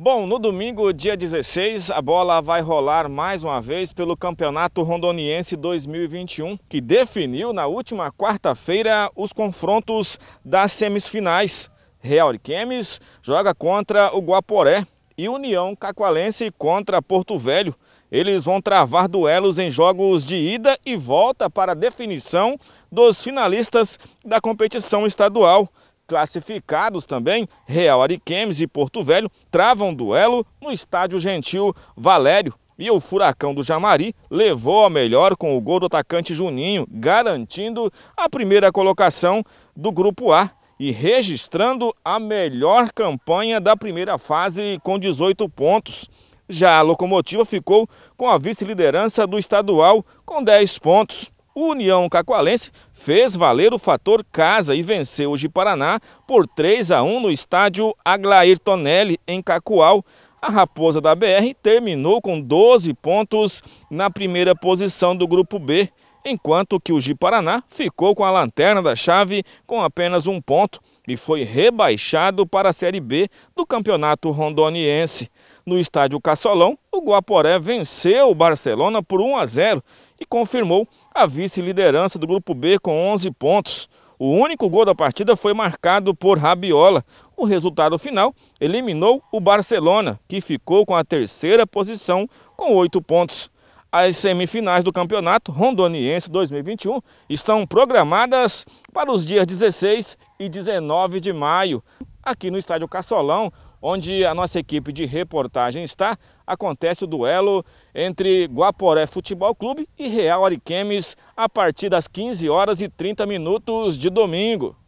Bom, no domingo, dia 16, a bola vai rolar mais uma vez pelo Campeonato Rondoniense 2021, que definiu na última quarta-feira os confrontos das semifinais. Real Quemes joga contra o Guaporé e União Cacoalense contra Porto Velho. Eles vão travar duelos em jogos de ida e volta para a definição dos finalistas da competição estadual classificados também, Real Ariquemes e Porto Velho, travam duelo no estádio gentil Valério. E o Furacão do Jamari levou a melhor com o gol do atacante Juninho, garantindo a primeira colocação do Grupo A e registrando a melhor campanha da primeira fase com 18 pontos. Já a Locomotiva ficou com a vice-liderança do estadual com 10 pontos o União Cacoalense fez valer o fator casa e venceu hoje Paraná por 3 a 1 no estádio Aglair Tonelli, em Cacoal. A Raposa da BR terminou com 12 pontos na primeira posição do Grupo B, enquanto que o Giparaná Paraná ficou com a lanterna da chave com apenas um ponto e foi rebaixado para a Série B do Campeonato Rondoniense. No estádio Caçolão, o Guaporé venceu o Barcelona por 1 a 0 e confirmou a vice-liderança do Grupo B com 11 pontos. O único gol da partida foi marcado por Rabiola. O resultado final eliminou o Barcelona, que ficou com a terceira posição com oito pontos. As semifinais do Campeonato Rondoniense 2021 estão programadas para os dias 16 e 19 de maio, aqui no Estádio Caçolão, onde a nossa equipe de reportagem está, acontece o duelo entre Guaporé Futebol Clube e Real Ariquemes a partir das 15 horas e 30 minutos de domingo.